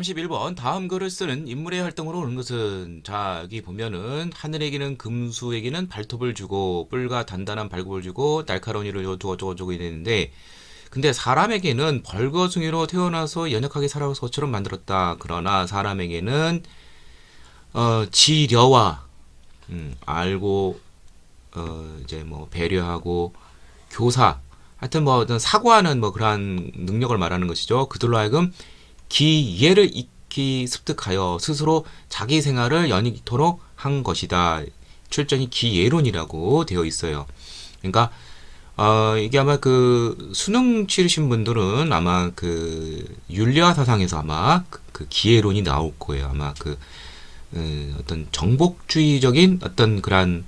31번 다음 글을 쓰는 인물의 활동으로 오는 것은 자 여기 보면은 하늘에게는 금수에게는 발톱을 주고 뿔과 단단한 발굽을 주고 날카로운 이를 어쩌고저쩌고 주고 이랬는데 근데 사람에게는 벌거숭이로 태어나서 연약하게 살아서 것처럼 만들었다 그러나 사람에게는 어, 지려와 음, 알고 어, 이제 뭐 배려하고 교사 하여튼 뭐 어떤 사고하는뭐 그러한 능력을 말하는 것이죠 그들로 하여금 기예를 익히 습득하여 스스로 자기 생활을 연익토록 한 것이다. 출전이 기예론이라고 되어 있어요. 그러니까 어, 이게 아마 그 수능 치르신 분들은 아마 그 윤리화 사상에서 아마 그, 그 기예론이 나올 거예요. 아마 그 음, 어떤 정복주의적인 어떤 그런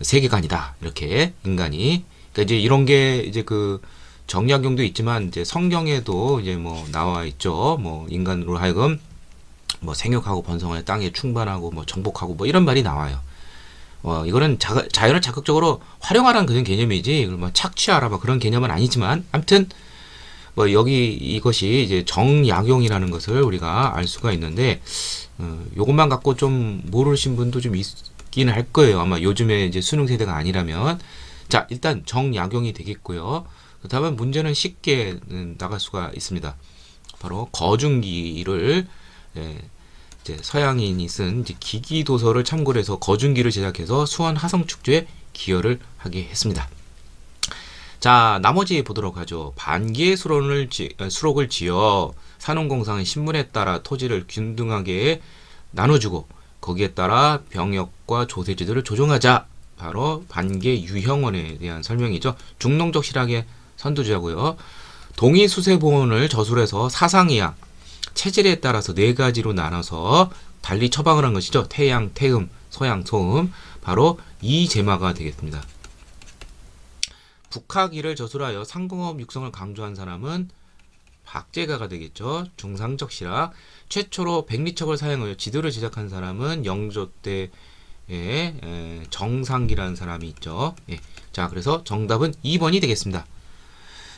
세계관이다. 이렇게 인간이 그러니까 이제 이런 게 이제 그 정약용도 있지만 이제 성경에도 이제 뭐 나와 있죠. 뭐 인간으로 하여금 뭐 생육하고 번성하여 땅에 충만하고 뭐 정복하고 뭐 이런 말이 나와요. 어, 이거는 자, 연을 적극적으로 활용하라는 그런 개념이지, 뭐 착취하라 뭐 그런 개념은 아니지만, 아무튼 뭐 여기 이것이 이제 정약용이라는 것을 우리가 알 수가 있는데, 어, 요것만 갖고 좀 모르신 분도 좀 있긴 할 거예요. 아마 요즘에 이제 수능 세대가 아니라면, 자 일단 정약용이 되겠고요. 다만 문제는 쉽게 음, 나갈 수가 있습니다. 바로 거중기를 예, 서양인이 쓴 기기 도서를 참고 해서 거중기를 제작해서 수원 하성 축제에 기여를 하게 했습니다. 자, 나머지 보도록 하죠. 반기의 수록을, 지, 아, 수록을 지어 산업공상의 신분에 따라 토지를 균등하게 나눠주고 거기에 따라 병역과 조세제도를 조정하자. 바로 반개 유형원에 대한 설명이죠. 중농적 실학의 선두주자고요. 동의 수세 보험을 저술해서 사상이야 체질에 따라서 네 가지로 나눠서 달리 처방을 한 것이죠. 태양, 태음, 서양, 소음. 바로 이 제마가 되겠습니다. 북학이를 저술하여 상공업 육성을 강조한 사람은 박제가가 되겠죠. 중상적 실학. 최초로 백리첩을 사용하여 지도를 제작한 사람은 영조 때 예, 정상기라는 사람이 있죠. 예. 자, 그래서 정답은 2번이 되겠습니다.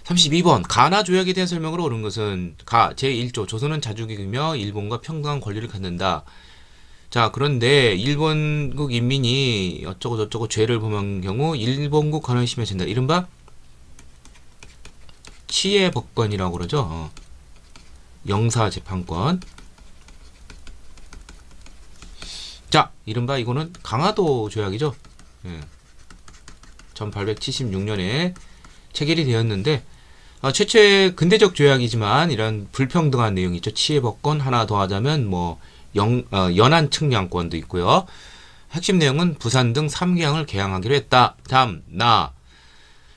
32번 가나 조약에 대한 설명으로 옳은 것은 가 제1조 조선은 자주국이며 일본과 평등한 권리를 갖는다. 자 그런데 일본국 인민이 어쩌고 저쩌고 죄를 범한 경우 일본국 관원이 심해진다. 이른바 치해 법관이라고 그러죠. 어. 영사 재판권. 자, 이른바 이거는 강화도 조약이죠. 예. 1876년에 체결이 되었는데 어, 최초의 근대적 조약이지만 이런 불평등한 내용이 있죠. 치해법권 하나 더 하자면 뭐 영, 어, 연안 측량권도 있고요. 핵심 내용은 부산 등 3개항을 개항하기로 했다. 참, 나.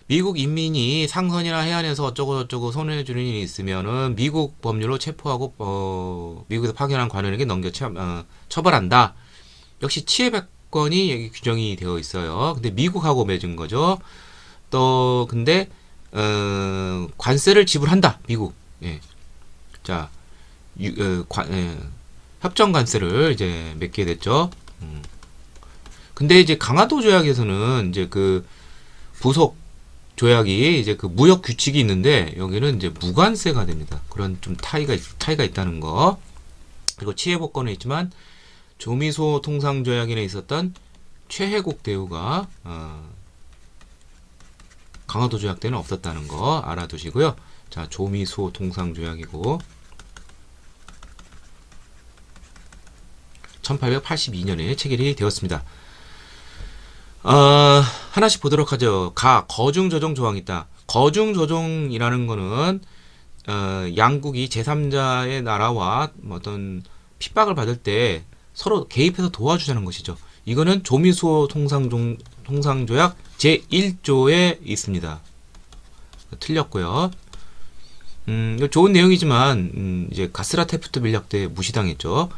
미국 인민이 상선이나 해안에서 어쩌고 저쩌고 손해 주는 일이 있으면은 미국 법률로 체포하고 어, 미국에서 파견한 관원에게 넘겨 처, 어, 처벌한다. 역시 치해법권이 여기 규정이 되어 있어요. 근데 미국하고 맺은 거죠. 또 근데 어, 관세를 지불한다. 미국. 예. 자, 유, 어, 관, 예. 협정 관세를 이제 맺게 됐죠. 음. 근데 이제 강화도 조약에서는 이제 그 부속 조약이 이제 그 무역 규칙이 있는데 여기는 이제 무관세가 됩니다. 그런 좀 차이가 차이가 있다는 거. 그리고 치해 복권에 있지만 조미소 통상 조약에 있었던 최혜국 대우가 어, 강화도 조약 때는 없었다는 거 알아두시고요. 자, 조미수 동상 조약이고 1882년에 체결이 되었습니다. 어, 하나씩 보도록 하죠. 가 거중 조정 조항이 있다. 거중 조정이라는 거는 어, 양국이 제3자의 나라와 뭐 어떤 핍박을 받을 때 서로 개입해서 도와주자는 것이죠. 이거는 조미수호 통상종, 통상조약 제1조에 있습니다. 틀렸고요. 음, 좋은 내용이지만 음, 이제 가스라 테프트 밀약때 무시당했죠.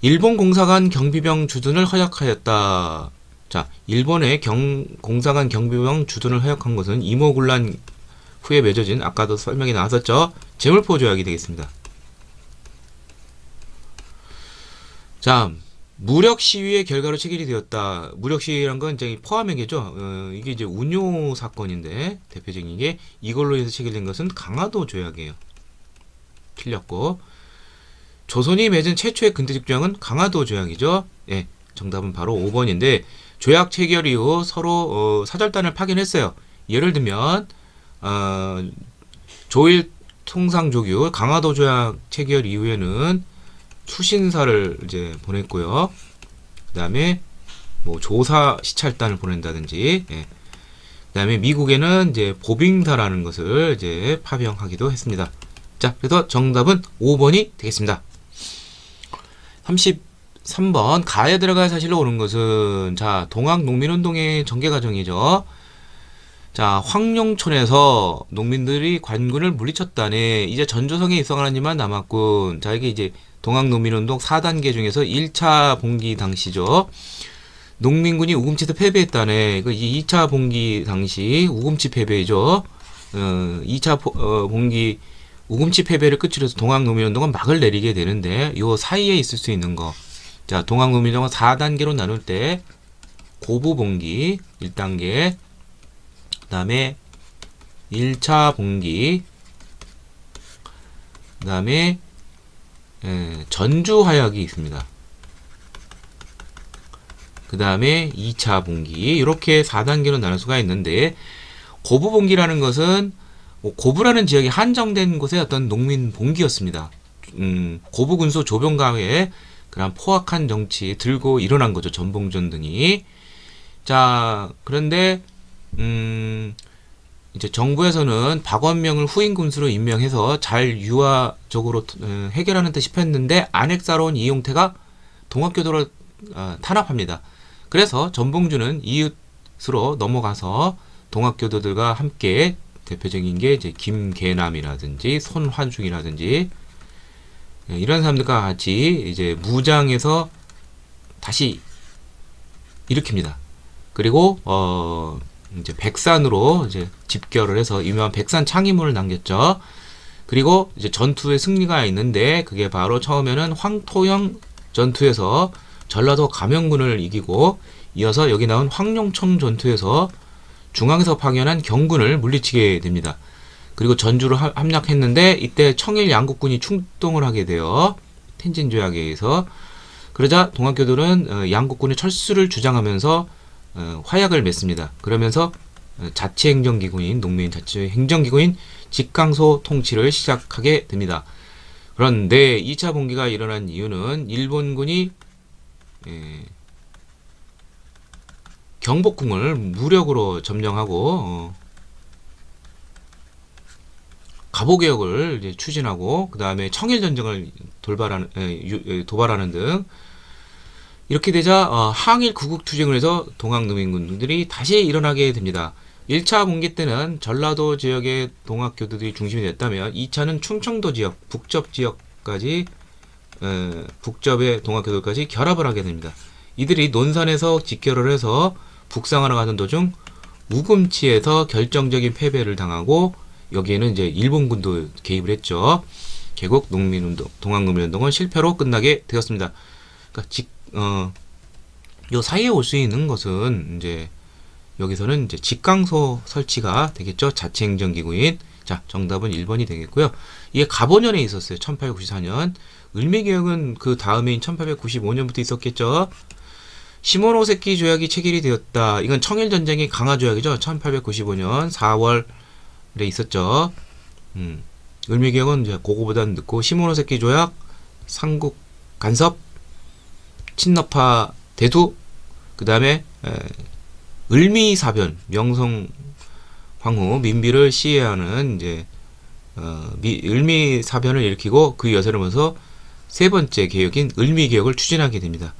일본 공사관 경비병 주둔을 허약하였다. 자, 일본의 경, 공사관 경비병 주둔을 허약한 것은 이모군란 후에 맺어진 아까도 설명이 나왔었죠. 재물포 조약이 되겠습니다. 자, 무력 시위의 결과로 체결이 되었다. 무력 시위란 건 이제 포함행이죠. 어, 이게 이제 운요 사건인데 대표적인 게 이걸로 인해서 체결된 것은 강화도 조약이에요. 틀렸고 조선이 맺은 최초의 근대적 조약은 강화도 조약이죠. 예, 정답은 바로 5번인데 조약 체결 이후 서로 어, 사절단을 파견했어요. 예를 들면 어, 조일 통상조규 강화도 조약 체결 이후에는 수신사를 이제 보냈고요. 그 다음에 뭐 조사 시찰단을 보낸다든지, 예. 그 다음에 미국에는 이제 보빙사라는 것을 이제 파병하기도 했습니다. 자, 그래서 정답은 5번이 되겠습니다. 33번 가에 들어갈 사실로 오는 것은 자 동학 농민운동의 전개 과정이죠. 자, 황룡촌에서 농민들이 관군을 물리쳤다네. 이제 전조성에 입성하나님만 남았군. 자, 이게 이제 동학농민운동 4단계 중에서 1차 봉기 당시죠. 농민군이 우금치에서 패배했다네. 그 이 2차 봉기 당시 우금치 패배죠. 어, 2차 포, 어, 봉기 우금치 패배를 끝으로 해서 동학농민운동은 막을 내리게 되는데 요 사이에 있을 수 있는 거. 자, 동학농민운동은 4단계로 나눌 때 고부 봉기 1단계, 다음에 1차 분기 그 다음에 예, 전주화약이 있습니다. 그 다음에 2차 분기 이렇게 4단계로 나눌 수가 있는데 고부분기라는 것은 뭐 고부라는 지역이 한정된 곳의 어떤 농민 봉기였습니다. 음, 고부군수 조병강의 그런 포악한 정치 들고 일어난 거죠. 전봉전 등이. 자, 그런데 음, 이제 정부에서는 박원명을 후임 군수로 임명해서 잘 유화적으로 음, 해결하는 듯 싶었는데 안핵사로운 이용태가 동학교도를 어, 탄압합니다. 그래서 전봉준은 이웃으로 넘어가서 동학교도들과 함께 대표적인 게 이제 김계남이라든지 손환중이라든지 예, 이런 사람들과 같이 이제 무장해서 다시 일으킵니다. 그리고 어 이제 백산으로 이제 집결을 해서 유명한 백산 창의문을 남겼죠. 그리고 이제 전투의 승리가 있는데 그게 바로 처음에는 황토형 전투에서 전라도 감영군을 이기고 이어서 여기 나온 황룡청 전투에서 중앙에서 파견한 경군을 물리치게 됩니다. 그리고 전주를 합력했는데 이때 청일 양국군이 충동을 하게 되어 텐진 조약에 의해서 그러자 동학교들은 어, 양국군의 철수를 주장하면서 어, 화약을 맺습니다. 그러면서 어, 자치행정기구인 농민 자치행정기구인 직강소 통치를 시작하게 됩니다. 그런데 2차 봉기가 일어난 이유는 일본군이 예, 경복궁을 무력으로 점령하고 어, 가보개혁을 추진하고 그 다음에 청일전쟁을 돌발하는, 예, 예, 도발하는 등 이렇게 되자 어, 항일 구국 투쟁을 해서 동학농민군들이 다시 일어나게 됩니다. 1차 봉기 때는 전라도 지역의 동학교도들이 중심이 됐다면 2차는 충청도 지역, 북접 지역까지 에, 어, 북접의 동학교도까지 결합을 하게 됩니다. 이들이 논산에서 직결을 해서 북상하러 가는 도중 무금치에서 결정적인 패배를 당하고 여기에는 이제 일본군도 개입을 했죠. 개국 농민운동, 동학농민운동은 실패로 끝나게 되었습니다. 그러니까 직, 어, 요 사이에 올 수 있는 것은 이제 여기서는 이제 직강소 설치가 되겠죠. 자치 행정기구인 자 정답은 1번이 되겠고요. 이게 가보년에 있었어요. 1894년 을미개혁은 그다음에인 1895년부터 있었겠죠. 시모노세키 조약이 체결이 되었다. 이건 청일전쟁의 강화 조약이죠. 1895년 4월에 있었죠. 음, 을미개혁은 이제 그거보다는 늦고 시모노세키 조약 상국 간섭 친노파 대두 그 다음에 을미사변 명성 황후 민비를 시해하는 이제 어, 미, 을미 사변을 일으키고 그 여세를 보면서 세 번째 개혁인 을미 개혁을 추진하게 됩니다.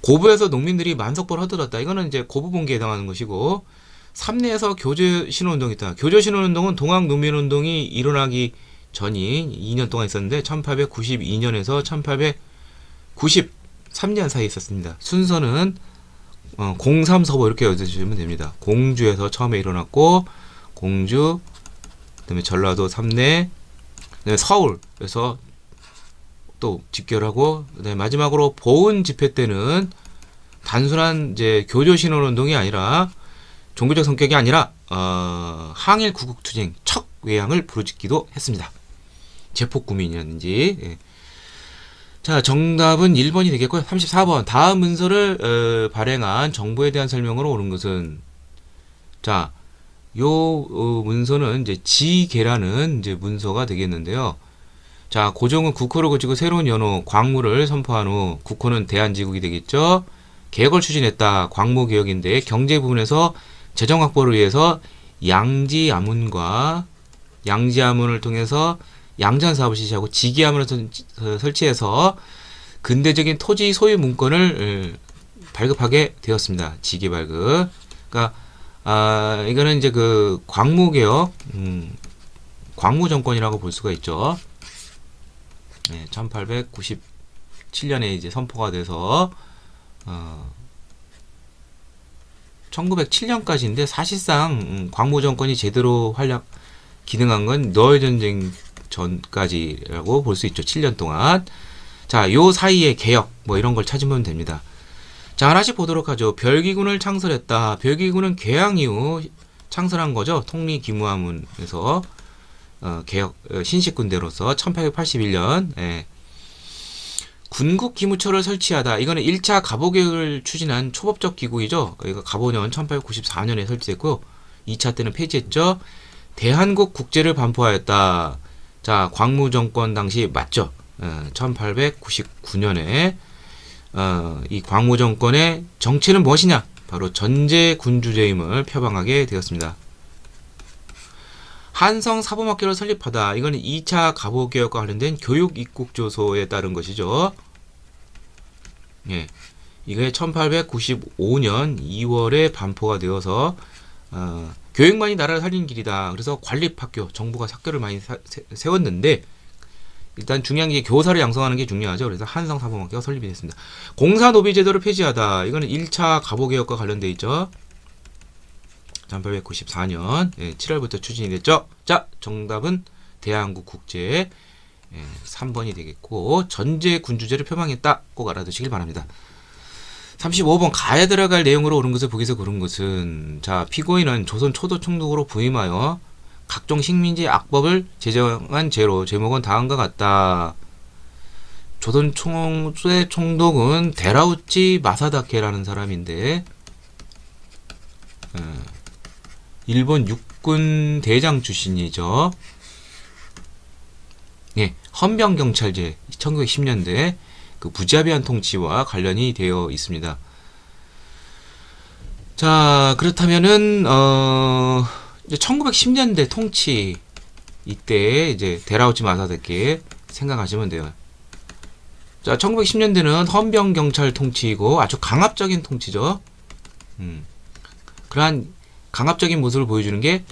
고부에서 농민들이 만석벌 허들었다. 이거는 이제 고부봉기에 해당하는 것이고 삼내에서 교조 신호운동이 있다. 교조 신호운동은 동학 농민운동이 일어나기 전인 2년 동안 있었는데 1892년에서 1890 3년 사이 에 있었습니다. 순서는 어, 03서버 이렇게 여겨주시면 됩니다. 공주에서 처음에 일어났고 공주 그다음에 전라도 삼내 그다음에 서울에서 또 집결하고 그다음에 마지막으로 보은 집회 때는 단순한 이제 교조 신원 운동이 아니라 종교적 성격이 아니라 어, 항일 구국 투쟁 척 외양을 부르짖기도 했습니다. 제폭 구민이었는지 예. 자, 정답은 1번이 되겠고요. 34번. 다음 문서를 어, 발행한 정부에 대한 설명으로 옳은 것은 자, 요 어, 문서는 이제 지계라는 이제 문서가 되겠는데요. 자, 고종은 국호를 고치고 새로운 연호 광무를 선포한 후 국호는 대한제국이 되겠죠. 개혁을 추진했다. 광무 개혁인데 경제 부분에서 재정 확보를 위해서 양지 아문과 양지 아문을 통해서 양전 사업을 실시하고 지기함을 그 설치해서 근대적인 토지 소유 문건을 예, 발급하게 되었습니다. 지기 발급. 그러니까 아, 이거는 이제 그 광무 개혁, 음, 광무 정권이라고 볼 수가 있죠. 네, 1897년에 이제 선포가 돼서 어, 1907년까지인데 사실상 음, 광무 정권이 제대로 활약 기능한 건 노예 전쟁 전까지라고 볼 수 있죠. 7년 동안. 자, 요 사이에 개혁 뭐 이런 걸 찾으면 됩니다. 자, 하나씩 보도록 하죠. 별기군을 창설했다. 별기군은 개항 이후 창설한 거죠. 통리기무화문에서 어, 개혁 어, 신식군대로서 1881년 예. 군국 기무처를 설치하다. 이거는 1차 갑오 개혁을 추진한 초법적 기구이죠. 이거 갑오년 1894년에 설치됐고 2차 때는 폐지했죠. 대한국 국제를 반포하였다. 자, 광무 정권 당시 맞죠? 1899년에 어, 어, 이 광무 정권의 정체는 무엇이냐? 바로 전제 군주제임을 표방하게 되었습니다. 한성 사범학교를 설립하다. 이거 2차 가보개혁과 관련된 교육 입국 조서에 따른 것이죠. 예. 이게 1895년 2월에 반포가 되어서 어, 교육만이 나라를 살리는 길이다. 그래서 관립학교, 정부가 학교를 많이 사, 세, 웠는데 일단 중요한 게 교사를 양성하는 게 중요하죠. 그래서 한성사범학교가 설립이 됐습니다. 공사노비제도를 폐지하다. 이거는 1차 가보개혁과 관련돼 있죠. 1894년 예, 7월부터 추진이 됐죠. 자, 정답은 대한국 국제 예, 3번이 되겠고 전제 군주제를 표방했다. 꼭 알아두시길 바랍니다. 35번 가에 들어갈 내용으로 옳은 것을 보기에서 그런 것은 자 피고인은 조선 초도 총독으로 부임하여 각종 식민지 악법을 제정한 죄로 제목은 다음과 같다. 조선 총수의 총독은 데라우찌 마사다케라는 사람인데 어, 일본 육군 대장 출신이죠. 예, 헌병경찰제 1910년대 에그 부자비한 통치와 관련이 되어 있습니다. 자, 그렇다면은 어 이제 1910년대 통치 이때 이제 데라우치 마사데키 생각하시면 돼요. 자, 1910년대는 헌병 경찰 통치이고 아주 강압적인 통치죠. 음. 그러한 강압적인 모습을 보여주는 게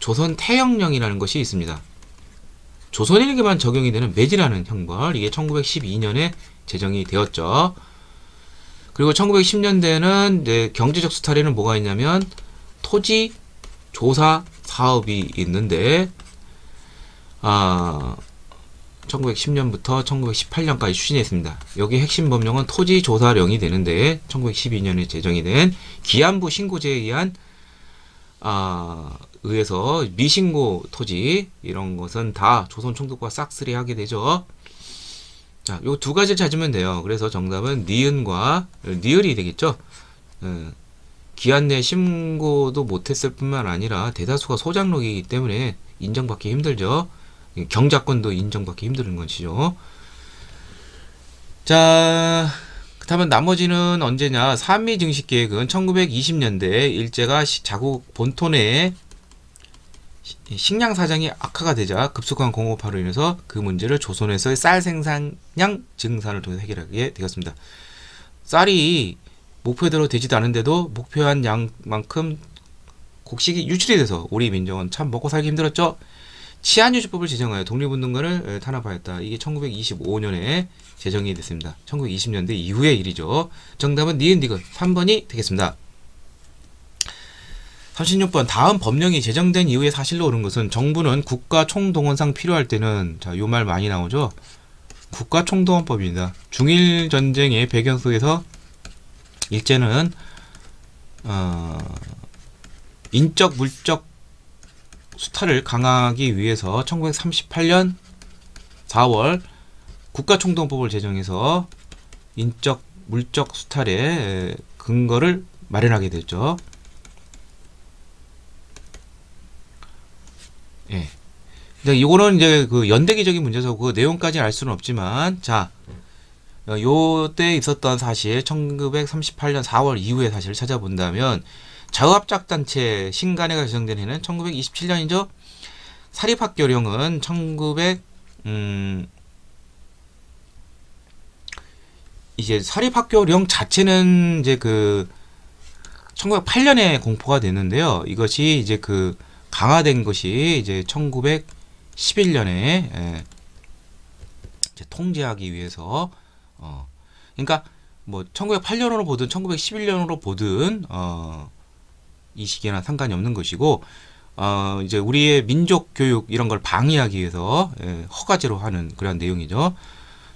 조선 태영령이라는 것이 있습니다. 조선일기만 적용이 되는 매지라는 형벌 이게 1912년에 제정이 되었죠. 그리고 1910년대에는 이제 경제적 수탈에는 뭐가 있냐면 토지 조사 사업이 있는데 아 1910년부터 1918년까지 추진했습니다. 여기 핵심 법령은 토지 조사령이 되는데 1912년에 제정이 된 기안부 신고제에 의한 아 의해서 미신고 토지 이런 것은 다 조선 총독과 싹쓸이 하게 되죠. 자, 요 두 가지를 찾으면 돼요. 그래서 정답은 니은과 어, 니을이 되겠죠. 어, 기한 내 신고도 못했을 뿐만 아니라 대다수가 소장록이기 때문에 인정받기 힘들죠. 경작권도 인정받기 힘든 것이죠. 자, 그렇다면 나머지는 언제냐? 삼미 증식 계획은 1920년대 일제가 자국 본토 내 식량 사정이 악화가 되자 급속한 공업화로 인해서 그 문제를 조선에서의 쌀 생산량 증산을 통해 해결하게 되었습니다. 쌀이 목표대로 되지도 않은데도 목표한 양만큼 곡식이 유출이 돼서 우리 민족은 참 먹고 살기 힘들었죠. 치안유지법을 제정하여 독립운동가를 탄압하였다. 이게 1925년에 제정이 됐습니다. 1920년대 이후의 일이죠. 정답은 니은디귿 3번이 되겠습니다. 36번 다음 법령이 제정된 이후에 사실로 옳은 것은 정부는 국가 총동원상 필요할 때는 자 요 말 많이 나오죠. 국가 총동원법입니다. 중일 전쟁의 배경 속에서 일제는 어, 인적 물적 수탈을 강화하기 위해서 1938년 4월 국가 총동법을 제정해서 인적 물적 수탈의 근거를 마련하게 됐죠. 예. 근데 그러니까 이거는 이제 그 연대기적인 문제서 그 내용까지 알 수는 없지만 자 어, 요때 있었던 사실 1938년 4월 이후의 사실을 찾아본다면 자유작단체 신간회가 개정된 해는 1927년이죠. 사립학교령은 1900 음, 이제 사립학교령 자체는 이제 그 1908년에 공포가 되는데요. 이것이 이제 그 강화된 것이 이제 1911년에 예, 이제 통제하기 위해서 어 그러니까 뭐 1908년으로 보든 1911년으로 보든 어이 시기나 상관이 없는 것이고 어 이제 우리의 민족 교육 이런 걸 방해하기 위해서 예, 허가제로 하는 그런 내용이죠.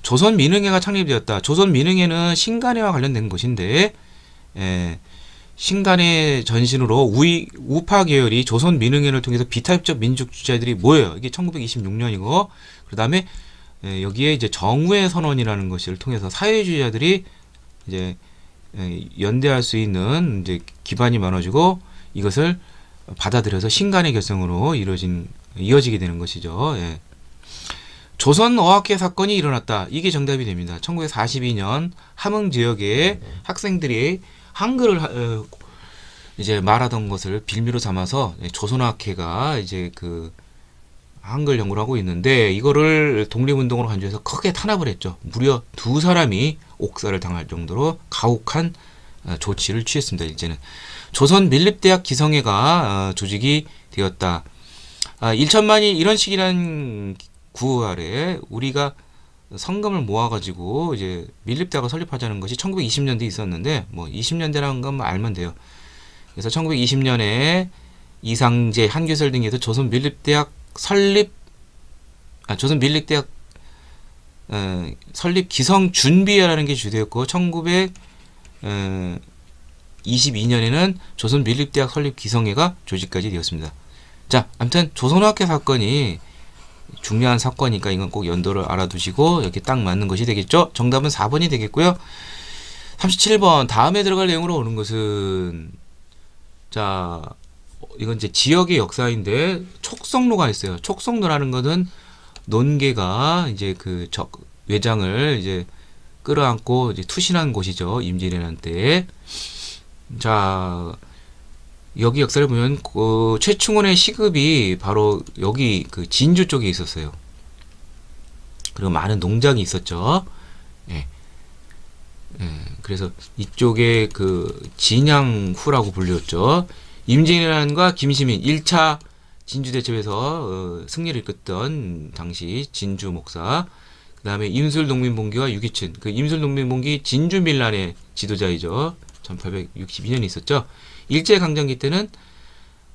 조선 민흥회가 창립되었다. 조선 민흥회는 신간회와 관련된 것인데 예, 신간의 전신으로 우이, 우파 계열이 조선 민흥회를 통해서 비타입적 민족 주자들이 의 모여요. 이게 1926년이고 그다음에 예, 여기에 이제 정우의 선언이라는 것을 통해서 사회주의자들이 이제 예, 연대할 수 있는 이제 기반이 많아지고 이것을 받아들여서 신간의 결성으로 이루어진 이어지게 되는 것이죠. 예. 조선 어학회 사건이 일어났다. 이게 정답이 됩니다. 1942년 함흥 지역의 네, 네. 학생들이 한글을 어, 이제 말하던 것을 빌미로 삼아서 조선학회가 이제 그 한글 연구를 하고 있는데 이거를 독립운동으로 간주해서 크게 탄압을 했죠. 무려 두 사람이 옥사를 당할 정도로 가혹한 어, 조치를 취했습니다. 이제는 조선 밀립대학 기성회가 어, 조직이 되었다. 아, 1천만이 이런 식이란 구호 아래 우리가 성금을 모아가지고 이제 밀립대학을 설립하자는 것이 1920년대에 있었는데 뭐 20년대라는 건 뭐 알면 돼요. 그래서 1920년에 이상재, 한규설 등에서 조선 밀립대학 설립 아, 조선 밀립대학 어, 설립 기성 준비회라는 게 주되었고 1922년에는 조선 밀립대학 설립 기성회가 조직까지 되었습니다. 자, 아무튼 조선학회 사건이 중요한 사건이니까 이건 꼭 연도를 알아두시고 이렇게 딱 맞는 것이 되겠죠. 정답은 4번이 되겠고요. 37번 다음에 들어갈 내용으로 오는 것은 자 이건 이제 지역의 역사인데 촉성로가 있어요. 촉성로라는 것은 논개가 이제 그 적, 외장을 이제 끌어안고 이제 투신한 곳이죠. 임진왜란 때. 자 여기 역사를 보면 어, 최충원의 시급이 바로 여기 그 진주 쪽에 있었어요. 그리고 많은 농장이 있었죠. 예. 예. 그래서 이쪽에 그 진양후라고 불렸죠. 임진왜란과 김시민 1차 진주 대첩에서 어, 승리를 이끌던 당시 진주 목사 그 다음에 임술농민봉기와 유기춘 그 임술농민봉기 진주밀란의 지도자이죠. 1862년에 있었죠. 일제강점기 때는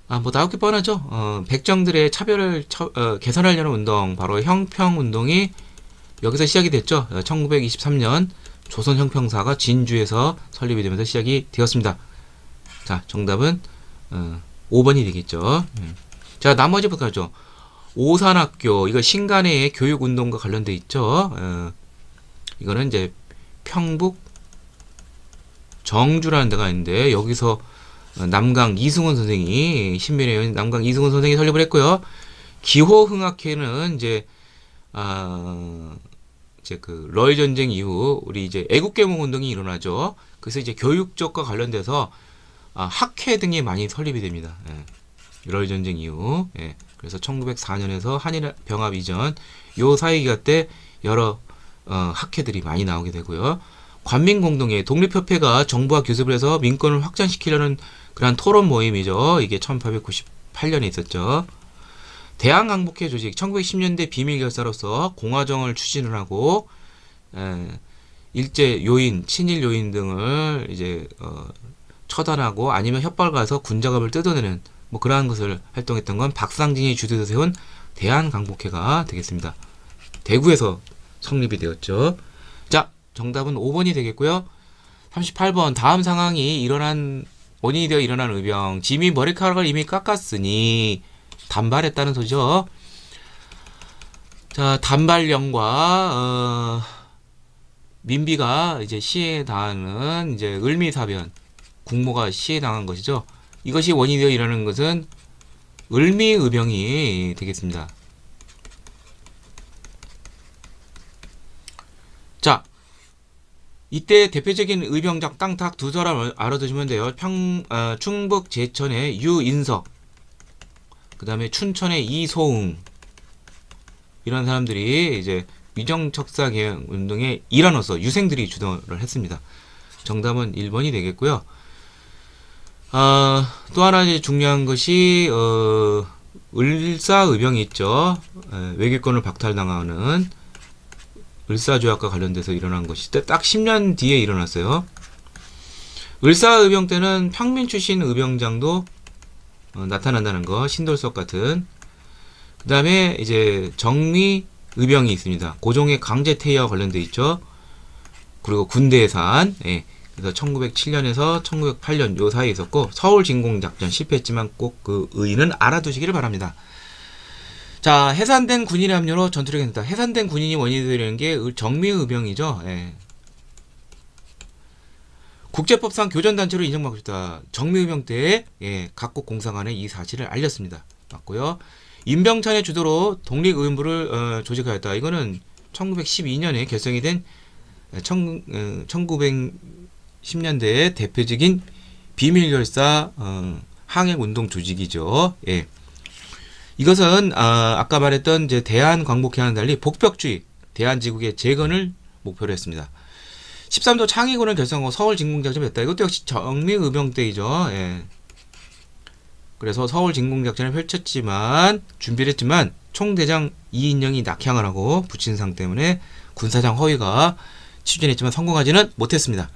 아, 뭐 나올 게 뻔하죠. 어, 백정들의 차별을 처, 어, 개선하려는 운동, 바로 형평운동이 여기서 시작이 됐죠. 1923년 어, 조선 형평사가 진주에서 설립이 되면서 시작이 되었습니다. 자, 정답은 어, 5번이 되겠죠. 예. 자, 나머지부터 가죠. 오산학교, 이거 신간의 교육운동과 관련돼 있죠. 어, 이거는 이제 평북 정주라는 데가 있는데 여기서 남강 이승훈 선생이 신민의 연 남강 이승훈 선생이 설립을 했고요. 기호흥학회는 이제 아 이제 그 러일 전쟁 이후 우리 이제 애국개몽 운동이 일어나죠. 그래서 이제 교육쪽과 관련돼서 아, 학회 등이 많이 설립이 됩니다. 예. 러일 전쟁 이후 예. 그래서 1904년에서 한일 병합 이전 요 사이기간 때 여러 어, 학회들이 많이 나오게 되고요. 관민공동회 독립협회가 정부와 교섭을 해서 민권을 확장시키려는 그러한 토론 모임이죠. 이게 1898년에 있었죠. 대한강복회 조직 1910년대 비밀 결사로서 공화정을 추진을 하고 에, 일제 요인, 친일 요인 등을 이제 어, 처단하고 아니면 협박을 가서 군작업을 뜯어내는 뭐 그러한 것을 활동했던 건 박상진이 주도해서 세운 대한강복회가 되겠습니다. 대구에서 성립이 되었죠. 자, 정답은 5번이 되겠고요. 38번 다음 상황이 일어난 원인이 되어 일어난 의병 짐이 머리카락을 이미 깎았으니 단발했다는 소죠. 자 단발령과 어, 민비가 이제 시에 당하는 이제 을미사변 국모가 시에 당한 것이죠. 이것이 원인이 되어 일어나 것은 을미의병이 되겠습니다. 이때 대표적인 의병작 땅탁 두 사람 을 알아두시면 돼요. 평, 어, 충북 제천의 유인석, 그 다음에 춘천의 이소웅 이런 사람들이 이제 위정척사개혁 운동의 일환으로서 유생들이 주도를 했습니다. 정답은 1번이 되겠고요. 어, 또 하나 중요한 것이 어, 을사의병이 있죠. 외교권을 박탈당하는 을사조약과 관련돼서 일어난 것이 딱 10년 뒤에 일어났어요. 을사의병 때는 평민 출신 의병장도 어, 나타난다는 거 신돌석 같은 그 다음에 이제 정리 의병이 있습니다. 고종의 강제 태위와 관련돼 있죠. 그리고 군대 산 예. 그래서 1907년에서 1908년 요 사이에 있었고 서울 진공 작전 실패했지만 꼭 그 의의는 알아두시기를 바랍니다. 자, 해산된 군인의 합류로 전투력이 된다. 해산된 군인이 원인이 되는 게 정미의병이죠. 예. 국제법상 교전단체로 인정받고 싶다. 정미의병 때에 예, 각국 공사관에이 사실을 알렸습니다. 맞고요. 임병찬의 주도로 독립의무를 어, 조직하였다. 이거는 1912년에 결성이 된 어, 천, 어, 1910년대의 대표적인 비밀결사 어, 항핵운동 조직이죠. 예. 이것은 아, 아까 말했던 이제 대한 광복회와는 달리 복벽주의 대한 제국의 재건을 목표로 했습니다. 1 3도 창의군을 결성하고 서울 진공작전을 했다. 이것도 역시 정미의병 때이죠. 예. 그래서 서울 진공작전을 펼쳤지만 준비를 했지만 총대장 이인영이 낙향을 하고 부친상 때문에 군사장 허위가 추진했지만 성공하지는 못했습니다.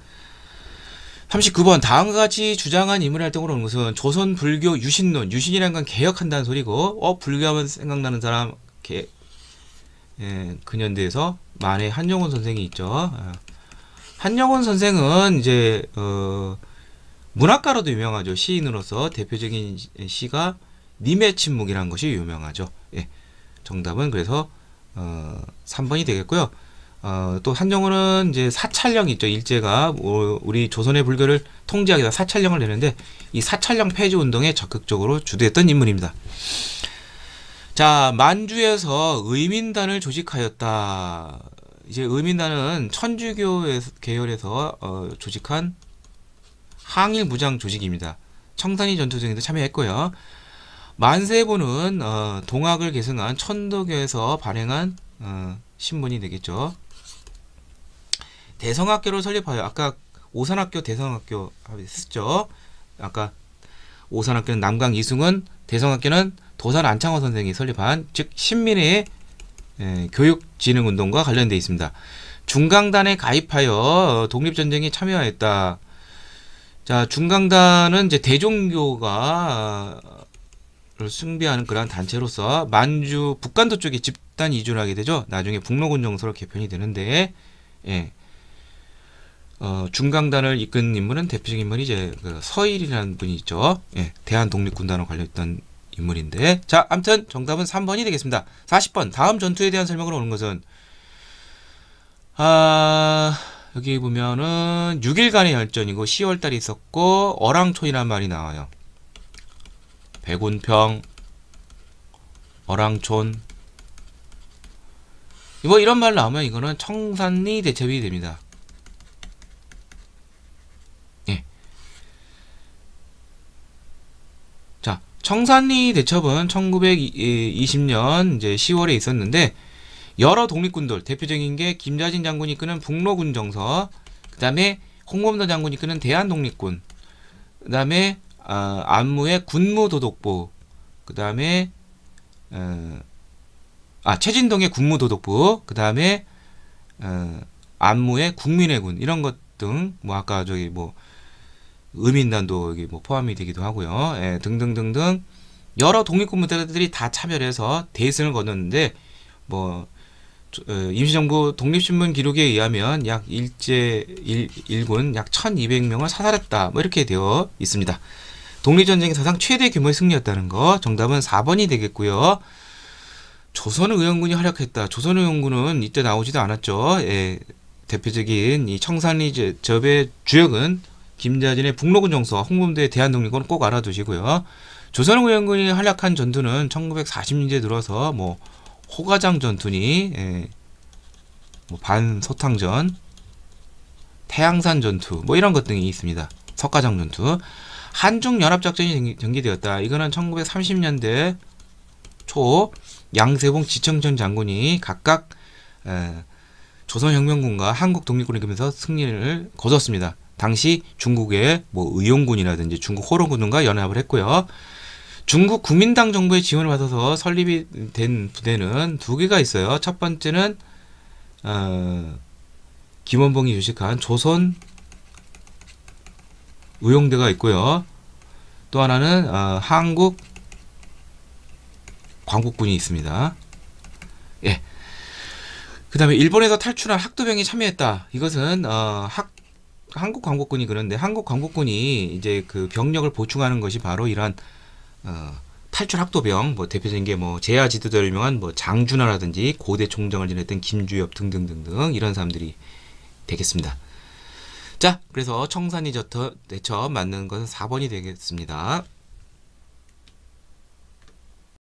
39번 다음과 같이 주장한 인물 활동으로는 것은 조선 불교 유신론 유신이란 건 개혁한다는 소리고 어 불교하면 생각나는 사람 개 예, 근현대에서 만의 한영훈 선생이 있죠. 아, 한영훈 선생은 이제 어, 문학가로도 유명하죠. 시인으로서 대표적인 시가 님의 침묵이라는 것이 유명하죠. 예, 정답은 그래서 어, 3번이 되겠고요. 어, 또 한정호는 이제 사찰령 있죠. 일제가 뭐 우리 조선의 불교를 통제하기 위해 사찰령을 내는데 이 사찰령 폐지 운동에 적극적으로 주도했던 인물입니다. 자, 만주에서 의민단을 조직하였다. 이제 의민단은 천주교 계열에서 어, 조직한 항일 무장 조직입니다. 청산리 전투 등에도 참여했고요. 만세보는 어, 동학을 계승한 천도교에서 발행한 어, 신문이 되겠죠. 대성학교를 설립하여 아까 오산학교 대성학교 했죠. 아까 오산학교는 남강 이승은 대성학교는 도산 안창호 선생이 설립한 즉 신민의 예, 교육진흥운동과 관련돼 있습니다. 중강단에 가입하여 독립전쟁에 참여했다. 자 중강단은 이제 대종교가 를 승비하는 그러한 단체로서 만주 북간도 쪽에 집단 이주를 하게 되죠. 나중에 북로군정서로 개편이 되는데 예. 어, 중강단을 이끈 인물은 대표적인 인물이 이제 그 서일이라는 분이 있죠. 예, 대한 독립군단과 관련된 인물인데. 자, 암튼 정답은 3번이 되겠습니다. 40번. 다음 전투에 대한 설명으 오는 것은 아, 여기 보면은 6일간의 열전이고 10월 달에 있었고 어랑촌이라는 말이 나와요. 백운평 어랑촌 뭐 이런 말 나오면 이거는 청산리 대첩이 됩니다. 청산리 대첩은 1920년 이제 10월에 있었는데 여러 독립군들 대표적인 게 김자진 장군이 이끄는 북로군 정서 그 다음에 홍범도 장군이 이끄는 대한독립군 그 다음에 어, 안무의 군무도독부 그 다음에 어, 아 최진동의 군무도독부 그 다음에 어, 안무의 국민의군 이런 것등뭐 아까 저기 뭐 의민단도 여기 뭐 포함이 되기도 하고요. 예, 등등등등 여러 독립군 부대들이 다 참여해서 대승을 거뒀는데 뭐 어, 임시정부 독립신문 기록에 의하면 약 일제 일, 일군 약 1200명을 사살했다 뭐 이렇게 되어 있습니다. 독립전쟁 사상 최대 규모의 승리였다는 거 정답은 4번이 되겠고요. 조선의용군이 활약했다. 조선의용군은 이때 나오지도 않았죠. 예, 대표적인 이 청산리 접의 주역은 김자진의 북로군 정서, 와 홍범도의 대한독립권 꼭 알아두시고요. 조선군 연군이 활약한 전투는 1940년대 에 들어서 뭐 호가장 전투니 예, 뭐 반소탕전, 태양산 전투 뭐 이런 것 등이 있습니다. 석가장 전투. 한중 연합작전이 전개되었다. 이거는 1930년대 초 양세봉 지청전 장군이 각각 에, 예, 조선혁명군과 한국독립군을 이기면서 승리를 거뒀습니다. 당시 중국의 뭐 의용군이라든지 중국 호롱군과 연합을 했고요. 중국 국민당 정부의 지원을 받아서 설립이 된 부대는 두 개가 있어요. 첫 번째는 어, 김원봉이 유식한 조선 의용대가 있고요. 또 하나는 어, 한국 광복군이 있습니다. 예. 그 다음에 일본에서 탈출한 학도병이 참여했다. 이것은 어, 학 한국 광고꾼이 그런데 한국 광고꾼이 이제 그 병력을 보충하는 것이 바로 이런 어, 탈출 학도병 뭐 대표적인 게 뭐 제야 지도자로 유명한 뭐 장준하라든지 고대 총장을 지냈던 김주엽 등등등등 이런 사람들이 되겠습니다. 자, 그래서 청산이 저터 대처 맞는 것은 4번이 되겠습니다.